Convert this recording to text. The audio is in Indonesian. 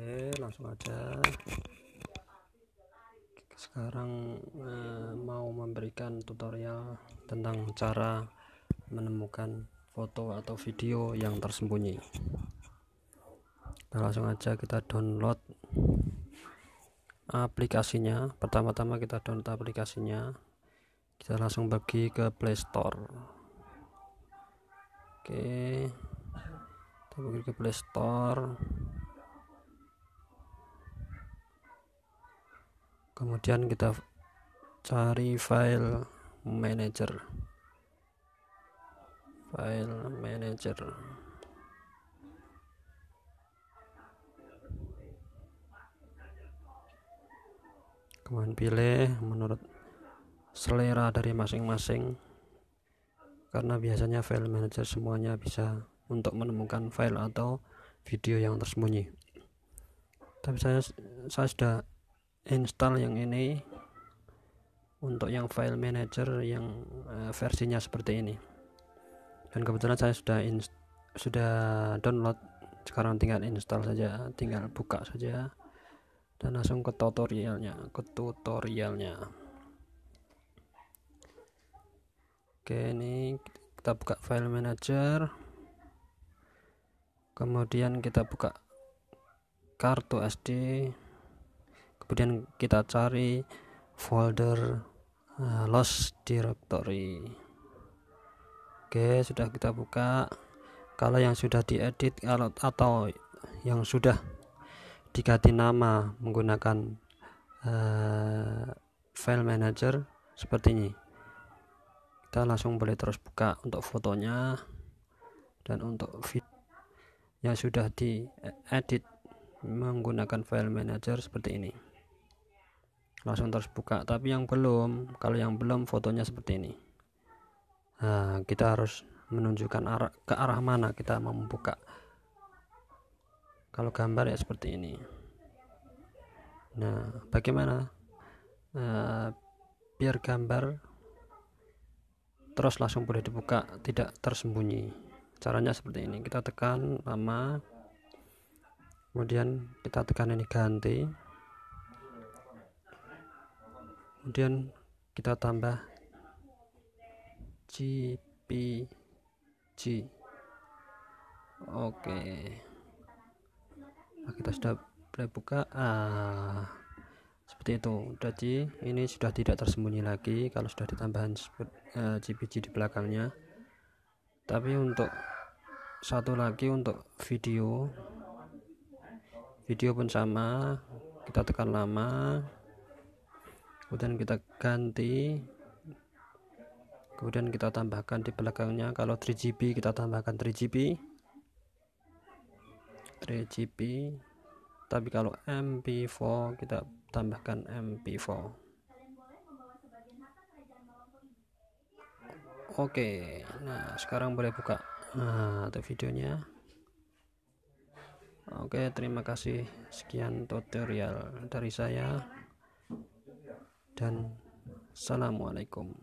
oke langsung aja sekarang eh, mau memberikan tutorial tentang cara menemukan foto atau video yang tersembunyi nah, langsung aja kita download aplikasinya pertama-tama kita download aplikasinya kita langsung pergi ke Play Store oke kita pergi ke Play Store kemudian kita cari file manager file manager kemudian pilih menurut selera dari masing-masing karena biasanya file manager semuanya bisa untuk menemukan file atau video yang tersembunyi tapi saya saya sudah install yang ini untuk yang file manager yang uh, versinya seperti ini dan kebetulan saya sudah sudah download sekarang tinggal install saja tinggal buka saja dan langsung ke tutorialnya ke tutorialnya oke ini kita buka file manager kemudian kita buka kartu SD kemudian kita cari folder uh, lost directory oke sudah kita buka kalau yang sudah diedit kalau atau yang sudah diganti nama menggunakan uh, file manager seperti ini kita langsung boleh terus buka untuk fotonya dan untuk video yang sudah diedit menggunakan file manager seperti ini langsung terbuka tapi yang belum kalau yang belum fotonya seperti ini nah, kita harus menunjukkan arah, ke arah mana kita membuka kalau gambar ya seperti ini nah bagaimana eh, biar gambar terus langsung boleh dibuka tidak tersembunyi caranya seperti ini kita tekan lama kemudian kita tekan ini ganti kemudian kita tambah GPG oke nah, kita sudah boleh buka ah seperti itu jadi ini sudah tidak tersembunyi lagi kalau sudah ditambahan uh, eh, di belakangnya tapi untuk satu lagi untuk video video pun sama kita tekan lama kemudian kita ganti kemudian kita tambahkan di belakangnya kalau 3GB kita tambahkan 3GB 3GB tapi kalau MP4 kita tambahkan MP4 Oke nah sekarang boleh buka nah itu videonya Oke terima kasih sekian tutorial dari saya dan Assalamualaikum